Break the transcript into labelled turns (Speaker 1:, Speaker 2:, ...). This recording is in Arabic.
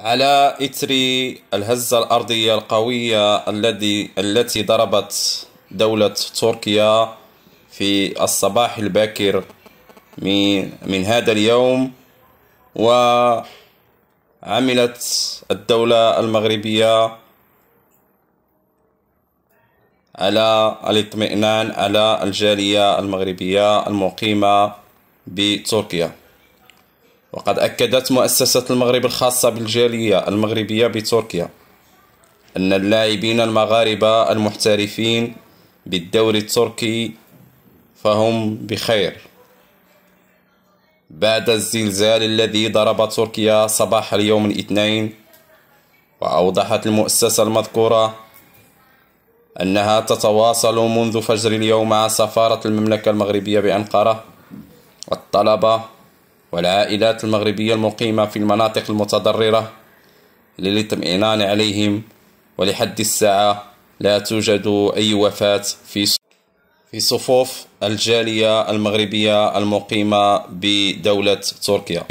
Speaker 1: على إثر الهزة الأرضية القوية الذي التي ضربت دولة تركيا في الصباح الباكر من من هذا اليوم وعملت الدولة المغربية على الاطمئنان على الجالية المغربية المقيمة بتركيا وقد أكدت مؤسسة المغرب الخاصة بالجالية المغربية بتركيا أن اللاعبين المغاربة المحترفين بالدوري التركي فهم بخير بعد الزلزال الذي ضرب تركيا صباح اليوم الاثنين وأوضحت المؤسسة المذكورة أنها تتواصل منذ فجر اليوم مع سفارة المملكة المغربية بأنقرة والطلبة والعائلات المغربية المقيمة في المناطق المتضررة للاطمئنان عليهم ولحد الساعة لا توجد أي وفاة في في صفوف الجالية المغربية المقيمة بدولة تركيا